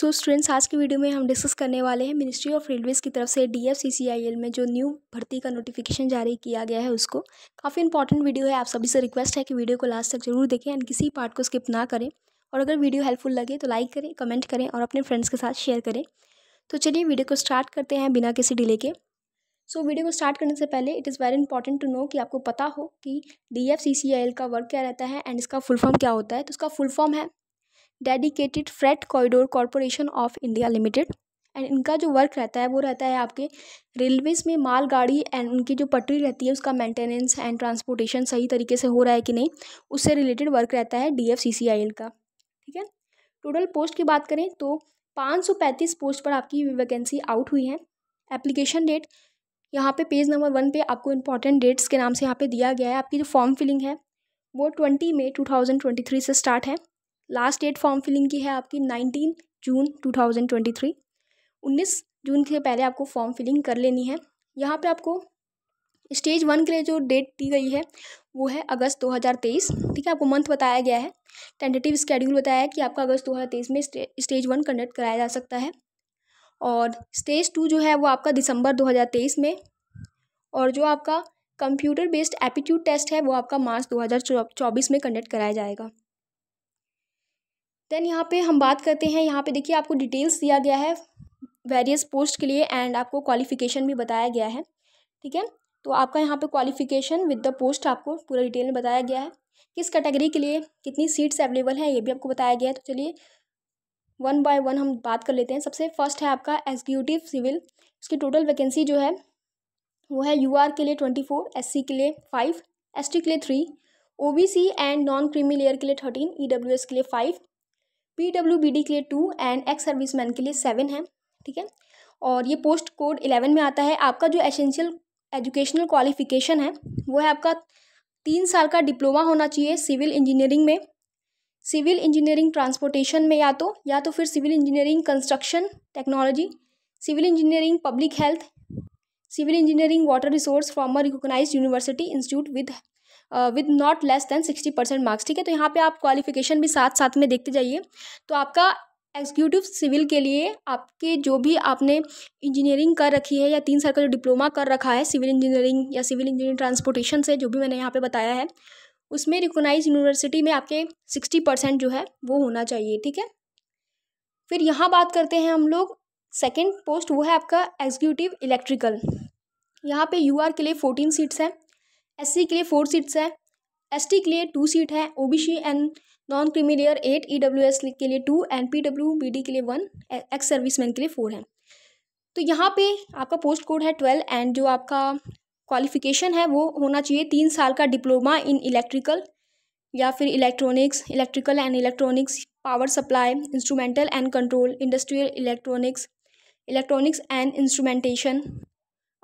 सो so students आज की video में हम डिस्कस करने वाले हैं मिनिस्ट्री ऑफ रेलवेज़ की तरफ से D F C C I L में जो न्यू भर्ती का नोटिफिकेशन जारी किया गया है उसको काफ़ी इंपॉर्टेंट वीडियो है आप सभी से रिक्वेस्ट है कि वीडियो को लास्ट तक जरूर देखें एंड किसी पार्ट को स्किप ना करें और अगर वीडियो हेल्पफुल लगे तो लाइक करें कमेंट करें और अपने फ्रेंड्स के साथ शेयर करें तो चलिए वीडियो को स्टार्ट करते हैं बिना किसी डिले के सो so, वीडियो को स्टार्ट करने से पहले it is very important to know कि आपको पता हो कि D F C C I L का वर्क क्या रहता है एंड इसका फुल फॉर्म क्या होता है तो उसका फुल फॉर्म है dedicated freight corridor corporation of India limited and इनका जो वर्क रहता है वो रहता है आपके रेलवेज़ में माल गाड़ी एंड उनकी जो पटरी रहती है उसका मेंटेनेंस एंड ट्रांसपोर्टेशन सही तरीके से हो रहा है कि नहीं उससे रिलेटेड वर्क रहता है D F C C I L का ठीक है टोटल पोस्ट की बात करें तो पाँच सौ पैंतीस पोस्ट पर आपकी वैकेंसी आउट हुई है एप्लीकेशन डेट यहाँ पे पेज नंबर वन पे आपको इंपॉर्टेंट डेट्स के नाम से यहाँ पे दिया गया है आपकी जो फॉर्म फिलिंग है वो ट्वेंटी मई टू थाउजेंड ट्वेंटी थ्री से स्टार्ट है लास्ट डेट फॉर्म फिलिंग की है आपकी nineteen June two thousand twenty three उन्नीस जून के पहले आपको फॉर्म फिलिंग कर लेनी है यहाँ पे आपको स्टेज वन के लिए जो डेट दी गई है वो है अगस्त दो हज़ार तेईस ठीक है आपको मंथ बताया गया है टेंटेटिव स्केड्यूल बताया है कि आपका अगस्त दो हज़ार तेईस में स्टेज वन कंडक्ट कराया जा सकता है और स्टेज टू जो है वो आपका दिसंबर दो हज़ार तेईस में और जो आपका कंप्यूटर बेस्ड एप्टीट्यूड टेस्ट है वो आपका मार्च दो हज़ार चौबीस में कंडक्ट कराया जाएगा देन यहाँ पे हम बात करते हैं यहाँ पे देखिए आपको डिटेल्स दिया गया है वेरियस पोस्ट के लिए एंड आपको क्वालिफिकेशन भी बताया गया है ठीक है तो आपका यहाँ पे क्वालिफिकेशन विद द पोस्ट आपको पूरा डिटेल में बताया गया है किस कैटेगरी के लिए कितनी सीट्स अवेलेबल हैं ये भी आपको बताया गया है तो चलिए वन बाय वन हम बात कर लेते हैं सबसे फर्स्ट है आपका एग्जीक्यूटिव सिविल इसकी टोटल वैकेंसी जो है वो है यू के लिए ट्वेंटी फोर के लिए फाइव एस के लिए three O and non creamy layer के लिए थर्टीन ई e के लिए five P W B D के लिए two and ex service man के लिए सेवन है ठीक है और ये पोस्ट कोड इलेवन में आता है आपका जो एसेंशियल एजुकेशनल क्वालिफिकेशन है वो है आपका तीन साल का डिप्लोमा होना चाहिए सिविल इंजीनियरिंग में सिविल इंजीनियरिंग ट्रांसपोर्टेशन में या तो या तो फिर civil engineering construction technology civil engineering public health civil engineering water resource from a recognise university institute with with not less than sixty percent marks ठीक है तो यहाँ पे आप क्वालिफिकेशन भी साथ साथ में देखते जाइए तो आपका एग्जीक्यूटिव सिविल के लिए आपके जो भी आपने इंजीनियरिंग कर रखी है या तीन साल का जो डिप्लोमा कर रखा है सिविल इंजीनियरिंग या सिविल इंजीनियरिंग ट्रांसपोर्टेशन से जो भी मैंने यहाँ पे बताया है उसमें रिकोगनाइज यूनिवर्सिटी में आपके सिक्सटी परसेंट जो है वो होना चाहिए ठीक है फिर यहाँ बात करते हैं हम लोग सेकेंड पोस्ट वो है आपका एग्जीक्यूटिव इलेक्ट्रिकल यहाँ पे यूआर के लिए फोर्टीन सीट्स हैं एस के लिए फोर सीट्स है एस के लिए टू सीट है C and non creamy layer eight E के लिए टू एंड डब्ल्यू के लिए वन एक्स सर्विस के लिए फोर है तो यहाँ पे आपका पोस्ट कोड है ट्वेल्व एंड जो आपका क्वालिफिकेशन है वो होना चाहिए तीन साल का डिप्लोमा इन इलेक्ट्रिकल या फिर electronics electrical and electronics power supply instrumental and control industrial electronics electronics and instrumentation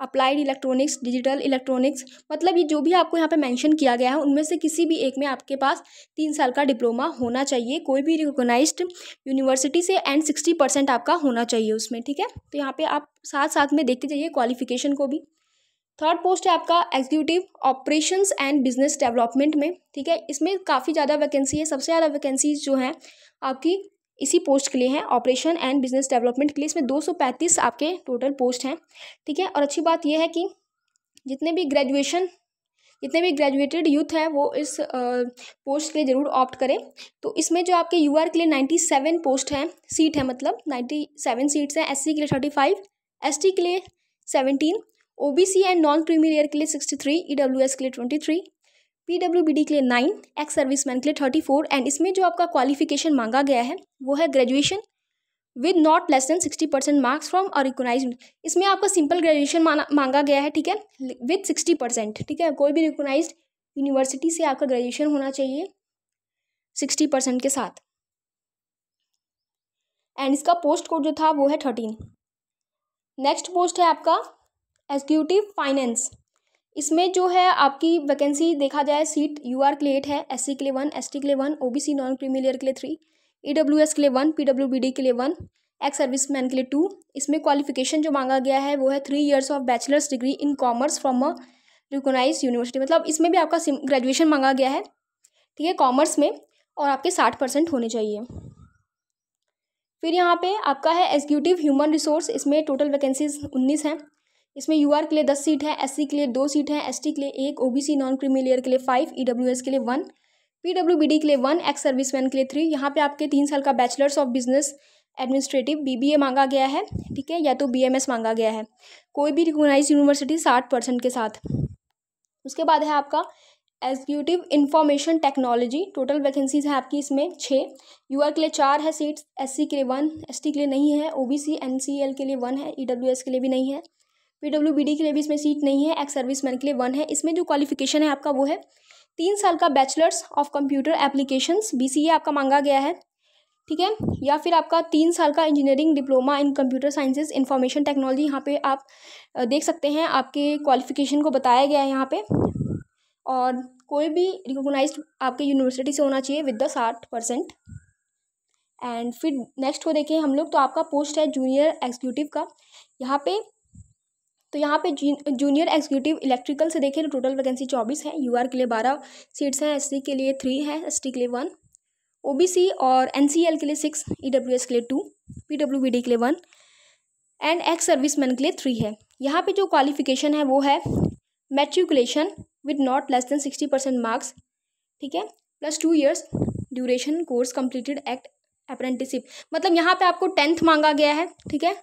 applied electronics digital electronics मतलब ये जो भी आपको यहाँ पे मेंशन किया गया है उनमें से किसी भी एक में आपके पास तीन साल का डिप्लोमा होना चाहिए कोई भी रिकोगनाइज्ड यूनिवर्सिटी से एंड सिक्सटी परसेंट आपका होना चाहिए उसमें ठीक है तो यहाँ पे आप साथ साथ में देखते जाइए क्वालिफिकेशन को भी थर्ड पोस्ट है आपका executive operation and business development में ठीक है इसमें काफ़ी ज़्यादा वैकेंसी है सबसे ज़्यादा वैकेंसीज जो हैं आपकी इसी पोस्ट के लिए हैं ऑपरेशन एंड बिजनेस डेवलपमेंट के लिए इसमें पैंतीस आपके टोटल पोस्ट हैं ठीक है और अच्छी बात यह है कि जितने भी ग्रेजुएशन जितने भी ग्रेजुएटेड यूथ हैं वो इस पोस्ट के लिए ज़रूर ऑप्ट करें तो इसमें जो आपके यू के लिए नाइन्टी सेवन पोस्ट हैं सीट है मतलब नाइन्टी सेवन सीट्स हैं एस के लिए थर्टी फाइव एस के लिए seventeen O B C and non creamy layer के लिए sixty three E W S के लिए ट्वेंटी थ्री पीडब्ल्यूबीडी के लिए नाइन एक्स सर्विसमैन के लिए थर्टी फोर एंड इसमें जो आपका क्वालिफिकेशन मांगा गया है वो है graduation with not less than sixty percent marks from a recognise इसमें आपका सिंपल ग्रेजुएशन मांगा गया है ठीक है विद सिक्सटी परसेंट ठीक है कोई भी रिकोगनाइज यूनिवर्सिटी से आपका ग्रेजुएशन होना चाहिए सिक्सटी परसेंट के साथ एंड इसका पोस्ट कोड जो था वो है थर्टीन नेक्स्ट पोस्ट है आपका एग्जीक्यूटिव फाइनेंस इसमें जो है आपकी वैकेंसी देखा जाए सीट यू आर के लिए एट है एस के लिए वन एस के लिए वन ओ नॉन क्रीमिलियर के लिए थ्री ई के लिए वन पी के लिए वन एक्स सर्विस मैन के लिए टू इसमें क्वालिफिकेशन जो मांगा गया है वो है three years of bachelors degree in commerce from a recognise university मतलब इसमें भी आपका ग्रेजुएशन मांगा गया है ठीक है कॉमर्स में और आपके साठ परसेंट होने चाहिए फिर यहाँ पे आपका है एग्जीक्यूटिव ह्यूमन रिसोर्स इसमें टोटल वैकेंसीज उन्नीस हैं इसमें यूआर के लिए दस सीट है एससी के लिए दो सीट है एसटी के लिए एक ओबीसी नॉन क्रीमिलियर के लिए फाइव ईडब्ल्यूएस के लिए वन पीडब्ल्यूबीडी के लिए वन एक्स सर्विसमैन के लिए थ्री यहाँ पे आपके तीन साल का bachelors of business administrative BBA मांगा गया है ठीक है या तो बीएमएस मांगा गया है कोई भी रिकोगनाइज यूनिवर्सिटी साठ परसेंट के साथ उसके बाद है आपका executive information technology total vacancies है आपकी इसमें छः यू के लिए चार है सीट्स एससी के लिए वन एसटी के लिए नहीं है ओबीसी एनसीएल के लिए वन है ईडब्ल्यूएस के लिए भी नहीं है डी के लिए भी इसमें सीट नहीं है एक्स सर्विस मैन के लिए वन है इसमें जो क्वालिफिकेशन है आपका वो है तीन साल का bachelors of computer applications BCA आपका मांगा गया है ठीक है या फिर आपका तीन साल का engineering diploma in computer sciences information technology यहाँ पे आप देख सकते हैं आपके क्वालिफिकेशन को बताया गया है यहाँ पे और कोई भी रिकोगनाइज आपके यूनिवर्सिटी से होना चाहिए विद द साठ परसेंट एंड फिर नेक्स्ट को देखें हम लोग तो आपका पोस्ट है जूनियर एग्जीक्यूटिव का यहाँ पे तो यहाँ पे जूनियर एग्जीक्यूटिव इलेक्ट्रिकल से देखें तो टोटल वैकेंसी चौबीस है यू के लिए बारह सीट्स हैं एस के लिए थ्री है एस के लिए वन ओ और एन के लिए सिक्स ई e के लिए टू पी के लिए one and ex service man के लिए थ्री है यहाँ पे जो क्वालिफिकेशन है वो है matriculation with not less than sixty percent marks ठीक है plus two years duration course completed act apprenticeship मतलब यहाँ पे आपको टेंथ मांगा गया है ठीक है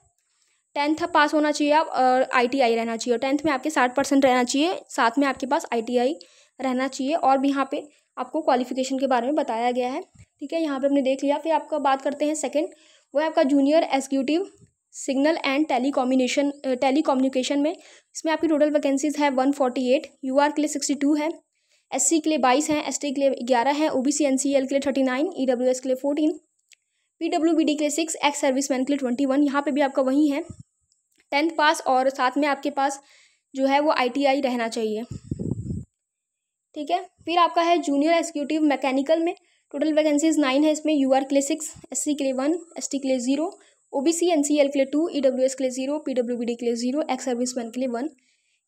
टेंथ पास होना चाहिए आप और आई रहना चाहिए टेंथ में आपके साठ परसेंट रहना चाहिए साथ में आपके पास आई रहना चाहिए और भी यहाँ पे आपको क्वालिफिकेशन के बारे में बताया गया है ठीक है यहाँ पे हमने देख लिया फिर आपका बात करते हैं सेकंड वो है आपका junior executive signal and telecommunication tele में इसमें आपकी टोटल वैकेंसीज है one forty eight U R के लिए सिक्सटी टू है एस सी के लिए बाईस हैं एस टी के लिए ग्यारह है O B C N C L के लिए thirty nine E W S के लिए fourteen P W B D के लिए सिक्स एक्स सर्विस मैन के लिए ट्वेंटी वन यहाँ पर भी आपका वही है टेंथ पास और साथ में आपके पास जो है वो आई टी आई रहना चाहिए ठीक है फिर आपका है जूनियर एग्जीक्यूटिव मैकेनिकल में टोटल वैकेंसीज नाइन है इसमें यू आर के लिए सिक्स एस सी के लिए वन एस टी के लिए zero O B C N C L के लिए टू ई डब्ल्यू एस के लिए zero P W B D के लिए ज़ीरो एक्स सर्विस मैन के लिए वन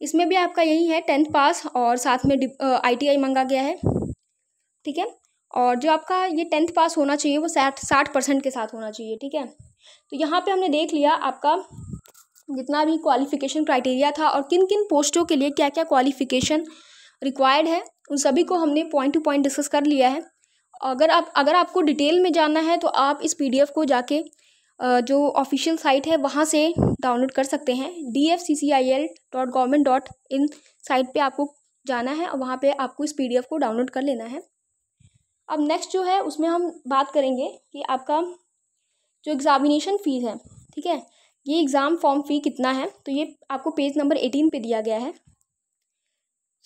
इसमें भी आपका यही है टेंथ पास और साथ में आई टी आई मंगा गया है ठीक है और जो आपका ये टेंथ पास होना चाहिए वो साठ साठ परसेंट के साथ होना चाहिए ठीक है तो यहाँ पे हमने देख लिया आपका जितना भी क्वालिफिकेशन क्राइटेरिया था और किन किन पोस्टों के लिए क्या क्या क्वालिफिकेशन रिक्वायर्ड है उन सभी को हमने पॉइंट टू पॉइंट डिस्कस कर लिया है अगर आप अगर आपको डिटेल में जानना है तो आप इस पी को जाके जो ऑफिशियल साइट है वहाँ से डाउनलोड कर सकते हैं D F C C I L dot government dot in site पर आपको जाना है और वहाँ पर आपको इस पी डी एफ को डाउनलोड कर लेना है अब नेक्स्ट जो है उसमें हम बात करेंगे कि आपका जो एग्ज़ामिनेशन फ़ीस है ठीक है ये एग्ज़ाम फॉर्म फ़ी कितना है तो ये आपको पेज नंबर एटीन पे दिया गया है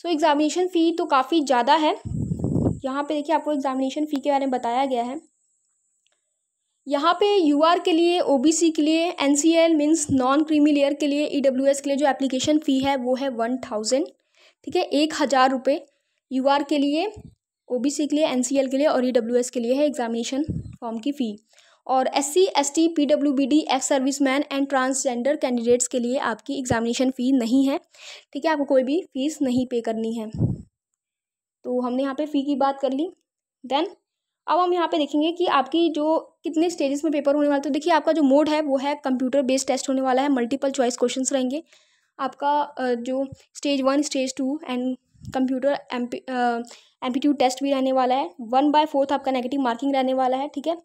सो एग्ज़ामिनेशन फ़ी तो काफ़ी ज़्यादा है यहाँ पे देखिए आपको एग्ज़ामिनेशन फ़ी के बारे में बताया गया है यहाँ पे यूआर के लिए ओबीसी के लिए N C L means non creamy layer के लिए ई डब्ल्यू एस के लिए जो एप्लीकेशन फ़ी है वो है वन थाउजेंड ठीक है एक हज़ार रुपये यू आर के लिए ओ के लिए एन के लिए और ई e के लिए है एग्जामिनेशन फॉर्म की फ़ी और S C S T P W B D ex service man and transgender candidates के लिए आपकी एग्जामिनेशन फ़ी नहीं है ठीक है आपको कोई भी फीस नहीं पे करनी है तो हमने यहाँ पे फ़ी की बात कर ली देन अब हम यहाँ पे देखेंगे कि आपकी जो कितने स्टेजेस में पेपर होने वाला तो देखिए आपका जो मोड है वो है कंप्यूटर बेस्ड टेस्ट होने वाला है मल्टीपल चॉइस क्वेश्चन रहेंगे आपका जो stage one stage two and computer aptitude test भी रहने वाला है वन बाय फोर्थ तो आपका नेगेटिव मार्किंग रहने वाला है ठीक है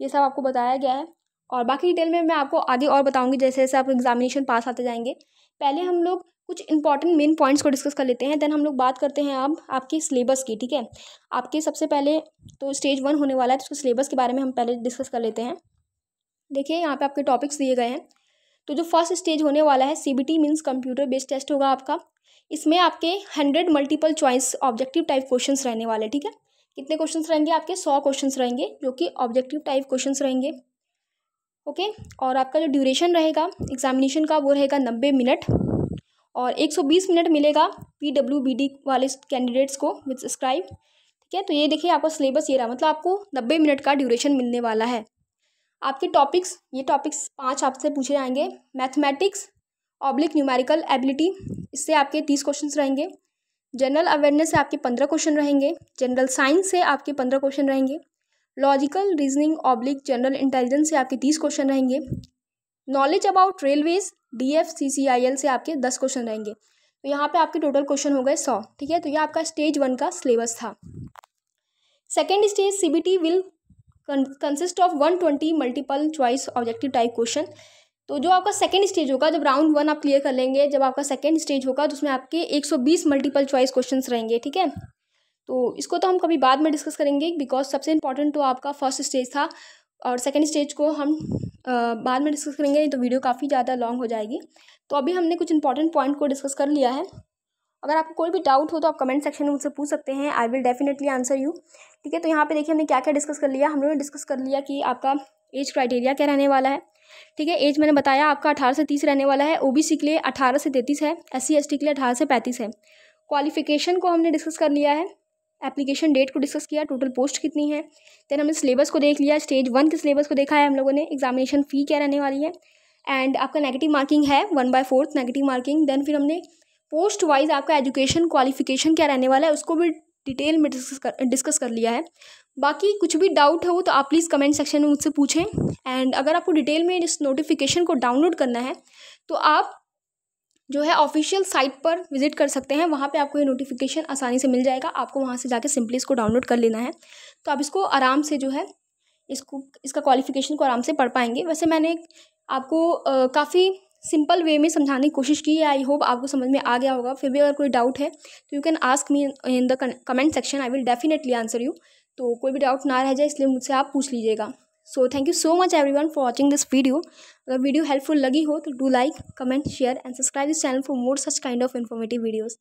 ये सब आपको बताया गया है और बाकी डिटेल में मैं आपको आगे और बताऊंगी जैसे जैसे आप एग्जामिनेशन पास आते जाएंगे पहले हम लोग कुछ इंपॉर्टेंट मेन पॉइंट्स को डिस्कस कर लेते हैं देन हम लोग बात करते हैं अब आपके सिलेबस की ठीक है आपके सबसे पहले तो स्टेज वन होने वाला है तो उसके सिलेबस के बारे में हम पहले डिस्कस कर लेते हैं देखिए यहाँ पे आपके टॉपिक्स दिए गए हैं तो जो फर्स्ट स्टेज होने वाला है C B T means computer based test होगा आपका इसमें आपके hundred multiple choice objective type questions रहने वाले ठीक है कितने क्वेश्चंस रहेंगे आपके सौ क्वेश्चंस रहेंगे जो कि ऑब्जेक्टिव टाइप क्वेश्चंस रहेंगे ओके और आपका जो ड्यूरेशन रहेगा एग्जामिनेशन का वो रहेगा नब्बे मिनट और एक सौ बीस मिनट मिलेगा पी डब्ल्यू बी डी वाले कैंडिडेट्स को विथ स्क्राइब ठीक है तो ये देखिए आपका सिलेबस ये रहा मतलब आपको नब्बे मिनट का ड्यूरेशन मिलने वाला है आपके टॉपिक्स ये टॉपिक्स पांच आपसे पूछे जाएंगे मैथमेटिक्स ऑब्लिक न्यूमेरिकल एबिलिटी इससे आपके तीस क्वेश्चन रहेंगे जनरल अवेयरनेस से आपके पंद्रह क्वेश्चन रहेंगे जनरल साइंस से आपके पंद्रह क्वेश्चन रहेंगे logical reasoning oblique general intelligence से आपके तीस क्वेश्चन रहेंगे knowledge about railways D F C C I L से आपके दस क्वेश्चन रहेंगे तो यहाँ पे आपके टोटल क्वेश्चन हो गए सौ ठीक है तो ये आपका स्टेज वन का सिलेबस था second stage C B T will consist of one twenty multiple choice objective type question तो जो आपका सेकेंड स्टेज होगा जब राउंड वन आप क्लियर कर लेंगे जब आपका सेकेंड स्टेज होगा तो उसमें आपके एक सौ बीस मल्टीपल चॉइस क्वेश्चंस रहेंगे ठीक है तो इसको तो हम कभी बाद में डिस्कस करेंगे बिकॉज सबसे इंपॉर्टेंट तो आपका फर्स्ट स्टेज था और सेकेंड स्टेज को हम आ, बाद में डिस्कस करेंगे नहीं तो वीडियो काफ़ी ज़्यादा लॉन्ग हो जाएगी तो अभी हमने कुछ इंपॉर्टेंट पॉइंट को डिस्कस कर लिया है अगर आपको कोई भी डाउट हो तो आप कमेंट सेक्शन में मुझसे पूछ सकते हैं I will definitely answer you ठीक है तो यहाँ पर देखिए हमने क्या क्या डिस्कस कर लिया हम लोगों ने डिस्कस कर लिया कि आपका एज क्राइटेरिया क्या रहने वाला है ठीक है एज मैंने बताया आपका अठारह से तीस रहने वाला है ओबीसी के लिए अठारह से तैंतीस है एस सी के लिए अठारह से पैंतीस है क्वालिफिकेशन को हमने डिस्कस कर लिया है एप्लीकेशन डेट को डिस्कस किया टोटल पोस्ट कितनी है देन हमने सिलेबस को देख लिया स्टेज वन के सिलेबस को देखा है हम लोगों ने एग्जामिनेशन फ़ी क्या रहने वाली है एंड आपका नेगेटिव मार्किंग है one by fourth negative marking then फिर हमने पोस्ट वाइज आपका एजुकेशन क्वालिफिकेशन क्या रहने वाला है उसको भी डिटेल में डिस्कस कर डिस्कस कर लिया है बाकी कुछ भी डाउट है वो तो आप प्लीज़ कमेंट सेक्शन में मुझसे पूछें एंड अगर आपको डिटेल में इस नोटिफिकेशन को डाउनलोड करना है तो आप जो है ऑफिशियल साइट पर विजिट कर सकते हैं वहाँ पे आपको ये नोटिफिकेशन आसानी से मिल जाएगा आपको वहाँ से जाके सिंपली इसको डाउनलोड कर लेना है तो आप इसको आराम से जो है इसको इसका क्वालिफिकेशन को आराम से पढ़ पाएंगे वैसे मैंने आपको काफ़ी सिंपल वे में समझाने की कोशिश की है आई होप आपको समझ में आ गया होगा फिर भी अगर कोई डाउट है तो you can ask me in the comment section I will definitely answer you तो कोई भी डाउट ना रह जाए इसलिए मुझसे आप पूछ लीजिएगा so thank you so much everyone for watching this video अगर वीडियो हेल्पफुल लगी हो तो do like comment share and subscribe this channel for more such kind of informative videos